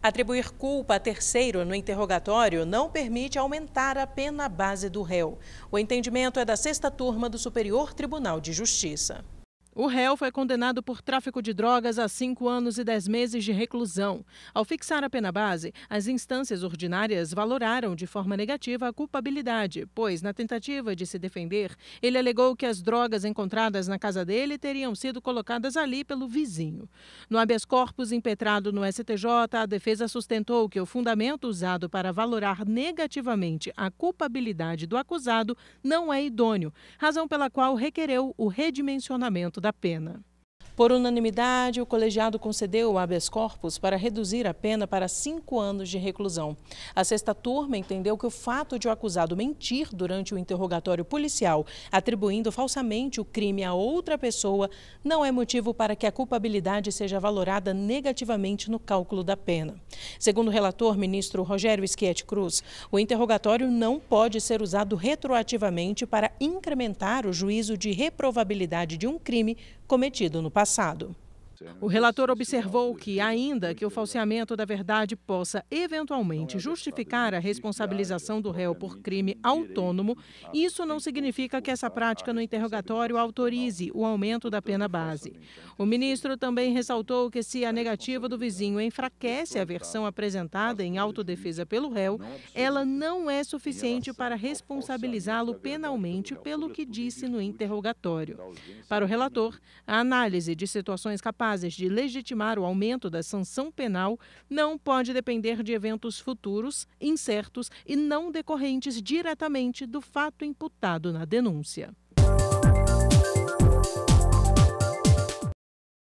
Atribuir culpa a terceiro no interrogatório não permite aumentar a pena base do réu. O entendimento é da sexta turma do Superior Tribunal de Justiça. O réu foi condenado por tráfico de drogas a cinco anos e dez meses de reclusão. Ao fixar a pena base, as instâncias ordinárias valoraram de forma negativa a culpabilidade, pois, na tentativa de se defender, ele alegou que as drogas encontradas na casa dele teriam sido colocadas ali pelo vizinho. No habeas corpus impetrado no STJ, a defesa sustentou que o fundamento usado para valorar negativamente a culpabilidade do acusado não é idôneo, razão pela qual requereu o redimensionamento da da pena. Por unanimidade, o colegiado concedeu o habeas corpus para reduzir a pena para cinco anos de reclusão. A sexta turma entendeu que o fato de o acusado mentir durante o interrogatório policial, atribuindo falsamente o crime a outra pessoa, não é motivo para que a culpabilidade seja valorada negativamente no cálculo da pena. Segundo o relator, ministro Rogério Schietti Cruz, o interrogatório não pode ser usado retroativamente para incrementar o juízo de reprovabilidade de um crime cometido no passado passado. O relator observou que, ainda que o falseamento da verdade possa eventualmente é justificar a responsabilização do réu por crime autônomo, isso não significa que essa prática no interrogatório autorize o aumento da pena base. O ministro também ressaltou que, se a é negativa do vizinho enfraquece a é versão apresentada em autodefesa pelo réu, ela não é suficiente para responsabilizá-lo penalmente pelo que disse no interrogatório. Para o relator, a análise de situações capazes capazes de legitimar o aumento da sanção penal não pode depender de eventos futuros, incertos e não decorrentes diretamente do fato imputado na denúncia.